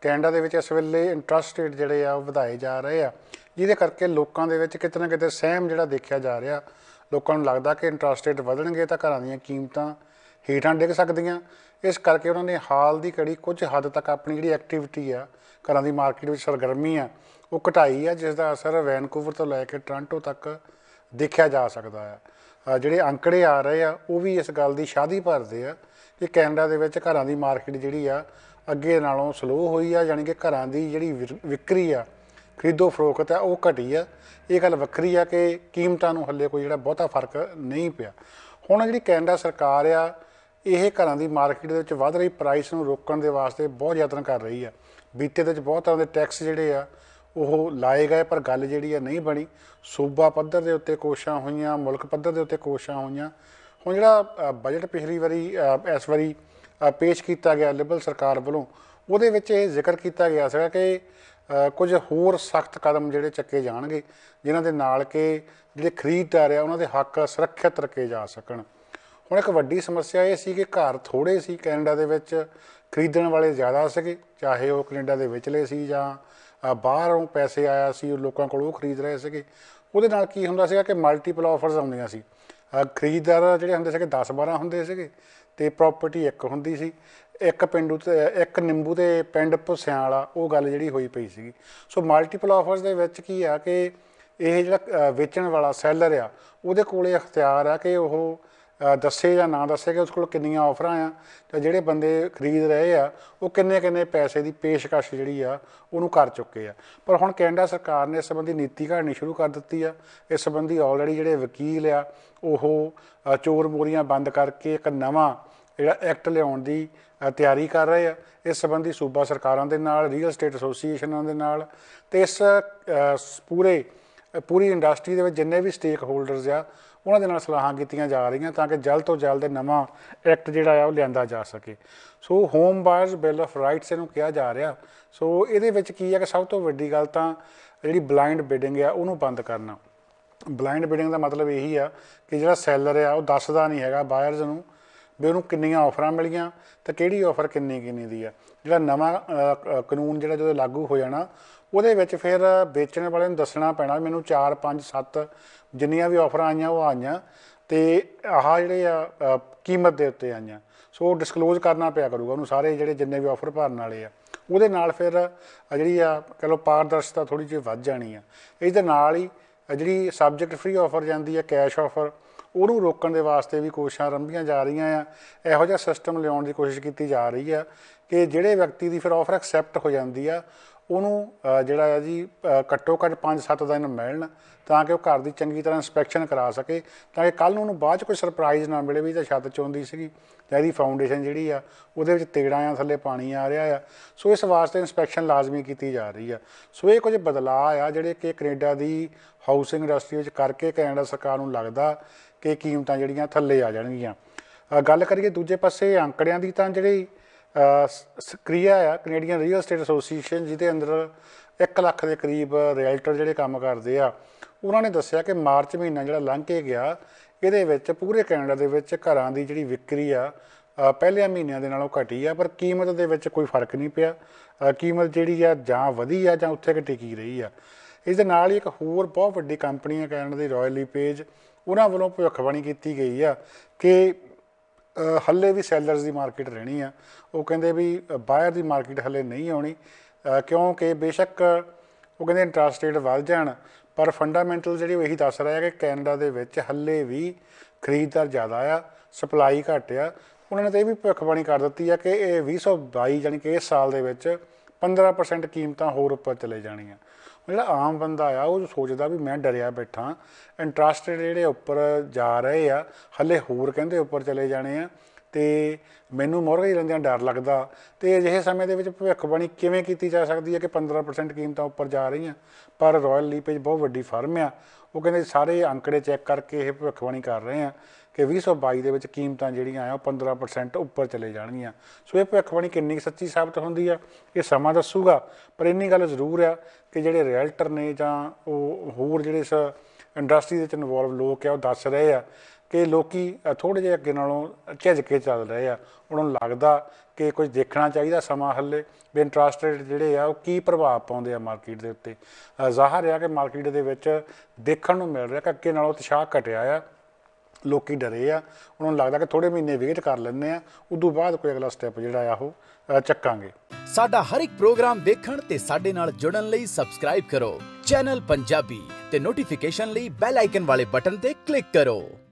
Canada ਦੇ ਵਿੱਚ ਇਸ ਵੇਲੇ ਇੰਟਰਸਟ ਰੇਟ ਜਿਹੜੇ ਆ ਉਹ ਵਧਾਏ ਜਾ ਰਹੇ ਆ ਜਿਹਦੇ ਕਰਕੇ ਲੋਕਾਂ ਦੇ ਵਿੱਚ ਕਿਤੇ ਨਾ ਕਿਤੇ ਸਹਿਮ ਜਿਹੜਾ ਦੇਖਿਆ ਜਾ ਰਿਹਾ ਲੋਕਾਂ ਨੂੰ ਲੱਗਦਾ ਕਿ ਇੰਟਰਸਟ ਰੇਟ ਵਧਣਗੇ ਤਾਂ ਘਰਾਂ ਦੀਆਂ ਕੀਮਤਾਂ ਹੇਠਾਂ ਡਿੱਗ ਸਕਦੀਆਂ ਇਸ ਕਰਕੇ ਉਹਨਾਂ ਨੇ ਹਾਲ ਦੀ ਘੜੀ ਕੁਝ ਹੱਦ ਤੱਕ ਆਪਣੀ ਜਿਹੜੀ ਐਕਟੀਵਿਟੀ ਆ ਘਰਾਂ ਦੀ ਮਾਰਕੀਟ ਵਿੱਚ ਸਰਗਰਮੀ ਆ ਉਹ ਘਟਾਈ ਆ ਜਿਸ ਦਾ ਅਸਰ ਵੈਨਕੂਵਰ ਤੋਂ ਲੈ ਕੇ ਟ੍ਰਾਂਟੋ ਤੱਕ ਦੇਖਿਆ ਜਾ ਸਕਦਾ ਹੈ ਜਿਹੜੇ ਅੰਕੜੇ ਆ ਰਹੇ ਆ ਉਹ ਵੀ ਇਸ ਗੱਲ ਦੀ ਸ਼ਾਦੀ ਭਰਦੇ ਆ ਕਿ ਕੈਨੇਡਾ ਦੇ ਵਿੱਚ ਘਰਾਂ ਦੀ ਮਾਰਕੀਟ ਜਿਹੜੀ ਆ ਅੱਗੇ ਨਾਲੋਂ ਸਲੋ ਹੋਈ ਆ ਯਾਨੀ ਕਿ ਘਰਾਂ ਦੀ ਜਿਹੜੀ ਵਿਕਰੀ ਆ ਖਰੀਦੋ ਫਰੋਖਤ ਆ ਉਹ ਘਟੀ ਆ ਇਹ ਗੱਲ ਵੱਖਰੀ ਆ ਕਿ ਕੀਮਤਾਂ ਨੂੰ ਹੱਲੇ ਕੋਈ ਜਿਹੜਾ ਬਹੁਤਾ ਫਰਕ ਨਹੀਂ ਪਿਆ ਹੁਣ ਜਿਹੜੀ ਕੈਨੇਡਾ ਸਰਕਾਰ ਆ ਇਹ ਘਰਾਂ ਦੀ ਮਾਰਕੀਟ ਦੇ ਵਿੱਚ ਵੱਧ ਰਹੀ ਪ੍ਰਾਈਸ ਨੂੰ ਰੋਕਣ ਦੇ ਵਾਸਤੇ ਬਹੁਤ ਯਤਨ ਕਰ ਰਹੀ ਆ ਬੀਤੇ ਦੇ ਵਿੱਚ ਬਹੁਤ ਤਰ੍ਹਾਂ ਦੇ ਟੈਕਸ ਜਿਹੜੇ ਆ ਉਹ ਲਾਏ ਗਏ ਪਰ ਗੱਲ ਜਿਹੜੀ ਆ ਨਹੀਂ ਬਣੀ ਸੂਬਾ ਪੱਧਰ ਦੇ ਉੱਤੇ ਕੋਸ਼ਿਸ਼ਾਂ ਹੋਈਆਂ ਮੁਲਕ ਪੱਧਰ ਦੇ ਉੱਤੇ ਕੋਸ਼ਿਸ਼ਾਂ ਹੋਈਆਂ ਹੁਣ ਜਿਹੜਾ ਬਜਟ ਪਿਛਲੀ ਵਾਰੀ ਇਸ ਵਾਰੀ ਪੇਸ਼ ਕੀਤਾ ਗਿਆ ਲਿਬਰਲ ਸਰਕਾਰ ਵੱਲੋਂ ਉਹਦੇ ਵਿੱਚ ਇਹ ਜ਼ਿਕਰ ਕੀਤਾ ਗਿਆ ਸੀਗਾ ਕਿ ਕੁਝ ਹੋਰ ਸਖਤ ਕਦਮ ਜਿਹੜੇ ਚੱਕੇ ਜਾਣਗੇ ਜਿਨ੍ਹਾਂ ਦੇ ਨਾਲ ਕਿ ਜਿਹੜੇ ਖਰੀਦਦਾਰ ਆ ਉਹਨਾਂ ਦੇ ਹੱਕ ਸੁਰੱਖਿਅਤ ਰੱਖੇ ਜਾ ਸਕਣ ਹੁਣ ਇੱਕ ਵੱਡੀ ਸਮੱਸਿਆ ਇਹ ਸੀ ਕਿ ਘਰ ਥੋੜੇ ਸੀ ਕੈਨੇਡਾ ਦੇ ਵਿੱਚ ਖਰੀਦਣ ਵਾਲੇ ਜ਼ਿਆਦਾ ਸੀਗੇ ਚਾਹੇ ਉਹ ਕੈਨੇਡਾ ਦੇ ਵਿਚਲੇ ਸੀ ਜਾਂ ਬਾਹਰੋਂ ਪੈਸੇ ਆਇਆ ਸੀ ਉਹ ਲੋਕਾਂ ਕੋਲ ਉਹ ਖਰੀਦ ਰਹੇ ਸੀਗੇ ਉਹਦੇ ਨਾਲ ਕੀ ਹੁੰਦਾ ਸੀਗਾ ਕਿ ਮਲਟੀਪਲ ਆਫਰਸ ਆਉਂਦੀਆਂ ਸੀ ਖਰੀਦਦਾਰ ਜਿਹੜੇ ਹੁੰਦੇ ਸੀਗੇ 10 12 ਹੁੰਦੇ ਸੀਗੇ ਤੇ ਪ੍ਰਾਪਰਟੀ ਇੱਕ ਹੁੰਦੀ ਸੀ ਇੱਕ ਪਿੰਡੂ ਤੇ ਇੱਕ ਨਿੰਬੂ ਤੇ ਪਿੰਡ ਭੁਸਿਆਂ ਵਾਲਾ ਉਹ ਗੱਲ ਜਿਹੜੀ ਹੋਈ ਪਈ ਸੀਗੀ ਸੋ ਮਲਟੀਪਲ ਆਫਰਸ ਦੇ ਵਿੱਚ ਕੀ ਆ ਕਿ ਇਹ ਜਿਹੜਾ ਵੇਚਣ ਵਾਲਾ ਸੈਲਰ ਆ ਉਹਦੇ ਕੋਲੇ ਅਖਤਿਆਰ ਆ ਕਿ ਉਹ ਦੱਸੇ ਜਾਂ ਨਾ ਦੱਸੇ ਕਿ ਉਸ ਕੋਲ ਕਿੰਨੀਆਂ ਆਫਰਾਂ ਆ ਜਾਂ ਜਿਹੜੇ ਬੰਦੇ ਖਰੀਦ ਰਹੇ ਆ ਉਹ ਕਿੰਨੇ ਕਿੰਨੇ ਪੈਸੇ ਦੀ ਪੇਸ਼ਕਸ਼ ਜਿਹੜੀ ਆ ਉਹਨੂੰ ਕਰ ਚੁੱਕੇ ਆ ਪਰ ਹੁਣ ਕੈਨੇਡਾ ਸਰਕਾਰ ਨੇ ਇਸ ਸੰਬੰਧੀ ਨੀਤੀ ਘੜਨੀ ਸ਼ੁਰੂ ਕਰ ਦਿੱਤੀ ਆ ਇਸ ਸੰਬੰਧੀ ਆਲਰੇਡੀ ਜਿਹੜੇ ਵਕੀਲ ਆ ਉਹ ਚੋਰ ਮੋਰੀਆਂ ਬੰਦ ਕਰਕੇ ਇੱਕ ਨਵਾਂ ਜਿਹੜਾ ਐਕਟ ਲਿਆਉਣ ਦੀ ਤਿਆਰੀ ਕਰ ਰਹੇ ਆ ਇਸ ਸੰਬੰਧੀ ਸੂਬਾ ਸਰਕਾਰਾਂ ਦੇ ਨਾਲ ਰੀਅਲ ਏਸਟੇਟ ਐਸੋਸੀਏਸ਼ਨਾਂ ਦੇ ਨਾਲ ਤੇ ਇਸ ਪੂਰੇ ਪੂਰੀ ਇੰਡਸਟਰੀ ਦੇ ਵਿੱਚ ਜਿੰਨੇ ਵੀ ਸਟੇਕ ਹੋਲਡਰਸ ਆ ਉਹਨਾਂ ਦੇ ਨਾਲ ਸਲਾਹਾਂ ਕੀਤੀਆਂ ਜਾ ਰਹੀਆਂ ਤਾਂ ਕਿ ਜਲ ਤੋਂ ਦੇ ਨਵਾਂ ਐਕਟ ਜਿਹੜਾ ਆ ਉਹ ਲਿਆਂਦਾ ਜਾ ਸਕੇ so home buyers bill of rights ਇਹਨੂੰ ਕਿਹਾ ਜਾ ਰਿਹਾ ਸੋ ਇਹਦੇ ਵਿੱਚ ਕੀ ਹੈ ਕਿ ਸਭ ਤੋਂ ਵੱਡੀ ਗੱਲ ਤਾਂ ਜਿਹੜੀ ਬਲਾਈਂਡ ਬਿਡਿੰਗ ਆ ਉਹਨੂੰ ਬੰਦ ਕਰਨਾ ਬਲਾਈਂਡ ਬਿਡਿੰਗ ਦਾ ਮਤਲਬ ਇਹੀ ਆ ਕਿ ਜਿਹੜਾ ਸੈਲਰ ਆ ਉਹ ਦੱਸਦਾ ਨਹੀਂ ਹੈਗਾ ਬਾਇਰਸ ਨੂੰ ਵੀ ਉਹਨੂੰ ਕਿੰਨੀਆਂ ਆਫਰਾਂ ਮਿਲੀਆਂ ਤੇ ਕਿਹੜੀ ਆਫਰ ਕਿੰਨੀ ਕਿੰਨੀ ਦੀ ਆ ਜਿਹੜਾ ਨਵਾਂ ਕਾਨੂੰਨ ਜਿਹੜਾ ਜਦੋਂ ਲਾਗੂ ਹੋ ਜਾਣਾ ਉਹਦੇ ਵਿੱਚ ਫਿਰ ਵੇਚਣ ਵਾਲੇ ਨੂੰ ਦੱਸਣਾ ਪੈਣਾ ਮੈਨੂੰ 4 5 7 ਜਿੰਨੀਆਂ ਵੀ ਆਫਰਾਂ ਆਈਆਂ ਉਹ ਆਈਆਂ ਤੇ ਆਹ ਜਿਹੜੇ ਆ ਕੀਮਤ ਦੇ ਉੱਤੇ ਆਈਆਂ ਸੋ ਡਿਸਕਲੋਜ਼ ਕਰਨਾ ਪਿਆ ਕਰੂਗਾ ਉਹਨੂੰ ਸਾਰੇ ਜਿਹੜੇ ਜਿੰਨੇ ਵੀ ਆਫਰ ਭਰਨ ਵਾਲੇ ਆ ਉਹਦੇ ਨਾਲ ਫਿਰ ਜਿਹੜੀ ਆ ਕਹ ਲੋ ਪਾਰਦਰਸ਼ਤਾ ਥੋੜੀ ਜਿਹੀ ਵੱਧ ਜਾਣੀ ਆ ਇਹਦੇ ਨਾਲ ਹੀ ਜਿਹੜੀ ਸਬਜੈਕਟ ਫ੍ਰੀ ਆਫਰ ਜਾਂਦੀ ਆ ਕੈਸ਼ ਆਫਰ ਉਹਨੂੰ ਰੋਕਣ ਦੇ ਵਾਸਤੇ ਵੀ ਕੋਸ਼ਿਸ਼ਾਂ ਰੰਭੀਆਂ ਜਾ ਰਹੀਆਂ ਆ ਇਹੋ ਜਿਹਾ ਸਿਸਟਮ ਲਿਆਉਣ ਦੀ ਕੋਸ਼ਿਸ਼ ਕੀਤੀ ਜਾ ਰਹੀ ਆ ਕਿ ਜਿਹੜੇ ਵਿਅਕਤੀ ਦੀ ਫਿਰ ਆਫਰ ਐਕਸੈਪਟ ਹੋ ਜਾਂਦੀ ਆ ਉਹਨੂੰ ਜਿਹੜਾ ਹੈ ਜੀ ਘੱਟੋ ਘੱਟ 5-7 ਦਿਨ ਮਿਲਣ ਤਾਂ ਕਿ ਉਹ ਘਰ ਦੀ ਚੰਗੀ ਤਰ੍ਹਾਂ ਇਨਸਪੈਕਸ਼ਨ ਕਰਾ ਸਕੇ ਤਾਂ ਕਿ ਕੱਲ ਨੂੰ ਉਹਨੂੰ ਬਾਅਦ ਚ ਕੋਈ ਸਰਪ੍ਰਾਈਜ਼ ਨਾ ਮਿਲੇ ਵੀ ਤਾਂ ਛੱਤ ਚੋਂਦੀ ਸੀਗੀ ਤੇ ਇਹਦੀ ਫਾਊਂਡੇਸ਼ਨ ਜਿਹੜੀ ਆ ਉਹਦੇ ਵਿੱਚ ਤੇੜਾ ਆ ਥੱਲੇ ਪਾਣੀ ਆ ਰਿਹਾ ਆ ਸੋ ਇਸ ਵਾਸਤੇ ਇਨਸਪੈਕਸ਼ਨ ਲਾਜ਼ਮੀ ਕੀਤੀ ਜਾ ਰਹੀ ਆ ਸੋ ਇਹ ਕੁਝ ਬਦਲਾਅ ਆ ਜਿਹੜੇ ਕਿ ਕੈਨੇਡਾ ਦੀ ਹਾਊਸਿੰਗ ਇੰਡਸਟਰੀ ਵਿੱਚ ਕਰਕੇ ਕੈਨੇਡਾ ਸਰਕਾਰ ਨੂੰ ਲੱਗਦਾ ਕਿ ਕੀਮਤਾਂ ਜਿਹੜੀਆਂ ਥੱਲੇ ਆ ਜਾਣਗੀਆਂ ਗੱਲ ਕਰੀਏ ਦੂਜੇ ਪਾਸੇ ਅੰਕੜਿਆਂ ਦੀ ਤਾਂ ਜਿਹੜੀ ਸਕ੍ਰਿਆ ਆ ਕੈਨੇਡੀਅਨ ਰੀਅਲ ਏਸਟੇਟ ਐਸੋਸੀਏਸ਼ਨ ਜਿਹਦੇ ਅੰਦਰ 1 ਲੱਖ ਦੇ ਕਰੀਬ ਰੀਅਲਟਰ ਜਿਹੜੇ ਕੰਮ ਕਰਦੇ ਆ ਉਹਨਾਂ ਨੇ ਦੱਸਿਆ ਕਿ ਮਾਰਚ ਮਹੀਨਾ ਜਿਹੜਾ ਲੰਘ ਕੇ ਗਿਆ ਇਹਦੇ ਵਿੱਚ ਪੂਰੇ ਕੈਨੇਡਾ ਦੇ ਵਿੱਚ ਘਰਾਂ ਦੀ ਜਿਹੜੀ ਵਿਕਰੀ ਆ ਪਹਿਲੇ ਮਹੀਨਿਆਂ ਦੇ ਨਾਲੋਂ ਘਟੀ ਆ ਪਰ ਕੀਮਤ ਦੇ ਵਿੱਚ ਕੋਈ ਫਰਕ ਨਹੀਂ ਪਿਆ ਕੀਮਤ ਜਿਹੜੀ ਆ ਜਾਂ ਵਧੀ ਆ ਜਾਂ ਉੱਥੇ ਘਟੀ ਕੀ ਰਹੀ ਆ ਇਸ ਦੇ ਨਾਲ ਹੀ ਇੱਕ ਹੋਰ ਬਹੁਤ ਵੱਡੀ ਕੰਪਨੀ ਆ ਕੈਨੇਡਾ ਦੀ ਰਾਇਲ ਲੀਪੇਜ ਉਹਨਾਂ ਵੱਲੋਂ ਭਵਿੱਖਬਾਣੀ ਕੀਤੀ ਗਈ ਆ ਕਿ ਹੱਲੇ ਵੀ ਸੈਲਰਸ ਦੀ ਮਾਰਕੀਟ ਰਹਿਣੀ ਆ ਉਹ ਕਹਿੰਦੇ ਵੀ ਬਾਇਰ ਦੀ ਮਾਰਕੀਟ ਹੱਲੇ ਨਹੀਂ ਆਉਣੀ ਕਿਉਂਕਿ ਬੇਸ਼ੱਕ ਉਹ ਕਹਿੰਦੇ ਇੰਟਰਸਟ ਰੇਟ ਵੱਧ ਜਾਣ ਪਰ ਫੰਡਾਮੈਂਟਲ ਜਿਹੜੀ ਉਹ ਇਹੀ ਦੱਸ ਰਿਹਾ ਕਿ ਕੈਨੇਡਾ ਦੇ ਵਿੱਚ ਹੱਲੇ ਵੀ ਖਰੀਦਦਾਰ ਜ਼ਿਆਦਾ ਆ ਸਪਲਾਈ ਘੱਟ ਆ ਉਹਨਾਂ ਨੇ ਤਾਂ ਇਹ ਵੀ ਭਵਿੱਖਬਾਣੀ ਕਰ ਦਿੱਤੀ ਆ ਕਿ ਇਹ 2022 ਯਾਨੀ ਕਿ ਇਸ ਸਾਲ ਦੇ ਵਿੱਚ 15% ਕੀਮਤਾਂ ਹੋਰ ਉੱਪਰ ਚਲੇ ਜਾਣੀਆਂ ਜਿਹੜਾ ਆਮ ਬੰਦਾ ਆ ਉਹ ਸੋਚਦਾ ਵੀ ਮੈਂ ਡਰਿਆ ਬੈਠਾ ਇੰਟਰਸਟਡ ਜਿਹੜੇ ਉੱਪਰ ਜਾ ਰਹੇ ਆ ਹੱਲੇ ਹੋਰ ਕਹਿੰਦੇ ਉੱਪਰ ਚਲੇ ਜਾਣੇ ਆ ਤੇ ਮੈਨੂੰ ਮੋਹਰੇ ਹੀ ਰਹਿੰਦਿਆਂ ਡਰ ਲੱਗਦਾ ਤੇ ਅਜਿਹੇ ਸਮੇਂ ਦੇ ਵਿੱਚ ਭਵਿੱਖਬਾਣੀ ਕਿਵੇਂ ਕੀਤੀ ਜਾ ਸਕਦੀ ਹੈ ਕਿ 15% ਕੀਮਤਾਂ ਉੱਪਰ ਜਾ ਰਹੀਆਂ ਪਰ ਰਾਇਲ ਲੀਪੇਜ ਬਹੁਤ ਵੱਡੀ ਫਰਮ ਆ ਉਹ ਕਹਿੰਦੇ ਸਾਰੇ ਅੰਕੜੇ ਚੈੱਕ ਕਰਕੇ ਇਹ ਭਵਿੱਖਬਾਣੀ ਕਰ ਰਹੇ ਆ ਕਿ 2022 ਦੇ ਵਿੱਚ ਕੀਮਤਾਂ ਜਿਹੜੀਆਂ ਆ ਉਹ 15% ਉੱਪਰ ਚਲੇ ਜਾਣਗੀਆਂ ਸੋ ਇਹ ਭਵਿੱਖਬਾਣੀ ਕਿੰਨੀ ਸੱਚੀ ਸਾਬਤ ਹੁੰਦੀ ਆ ਇਹ ਸਮਾਂ ਦੱਸੂਗਾ ਪਰ ਇੰਨੀ ਗੱਲ ਜ਼ਰੂਰ ਆ ਕਿ ਜਿਹੜੇ ਰੀਅਲਟਰ ਨੇ ਜਾਂ ਉਹ ਹੋਰ ਜਿਹੜੇ ਇਸ ਇੰਡਸਟਰੀ ਦੇ ਵਿੱਚ ਇਨਵੋਲਵ ਲੋਕ ਆ ਉਹ ਦੱਸ ਰਹੇ ਆ ਕਿ ਲੋਕੀ ਥੋੜੇ ਜਿਹਾ ਅੱਗੇ ਨਾਲੋਂ ਝਿਜਕ ਕੇ ਚੱਲ ਰਹੇ ਆ ਉਹਨਾਂ ਨੂੰ ਲੱਗਦਾ ਕਿ ਕੁਝ ਦੇਖਣਾ ਚਾਹੀਦਾ ਸਮਾਂ ਹੱਲੇ ਵੀ ਇੰਟਰਸਟ ਰੇਟ ਜਿਹੜੇ ਆ ਉਹ ਕੀ ਪ੍ਰਭਾਵ ਪਾਉਂਦੇ ਆ ਮਾਰਕੀਟ ਦੇ ਉੱਤੇ ਜ਼ਾਹਰ ਆ ਕਿ ਮਾਰਕੀਟ ਦੇ ਵਿੱਚ ਦੇਖਣ ਨੂੰ ਮਿਲ ਰਿਹਾ ਕਿ ਅੱਗੇ ਨਾਲੋਂ ਉਤਸ਼ਾਹ ਘਟਿਆ ਆ ਲੋਕੀ ਡਰੇ ਆ ਉਹਨਾਂ ਨੂੰ ਲੱਗਦਾ ਕਿ ਥੋੜੇ ਮਹੀਨੇ ਵੇਟ ਕਰ ਲੈਣੇ ਆ ਉਦੋਂ ਬਾਅਦ ਕੋਈ ਅਗਲਾ ਸਟੈਪ ਜਿਹੜਾ ਆ ਉਹ ਚੱਕਾਂਗੇ ਸਾਡਾ ਹਰ ਇੱਕ ਪ੍ਰੋਗਰਾਮ ਦੇਖਣ ਤੇ ਸਾਡੇ ਨਾਲ ਜੁੜਨ ਲਈ ਸਬਸਕ੍ਰਾਈਬ ਕਰੋ ਚੈਨਲ ਪੰਜਾਬੀ ਤੇ ਨੋਟੀਫਿਕੇਸ਼ਨ ਲਈ ਬੈਲ ਆਈਕਨ ਵਾਲੇ ਬਟਨ ਤੇ ਕਲਿੱਕ ਕਰੋ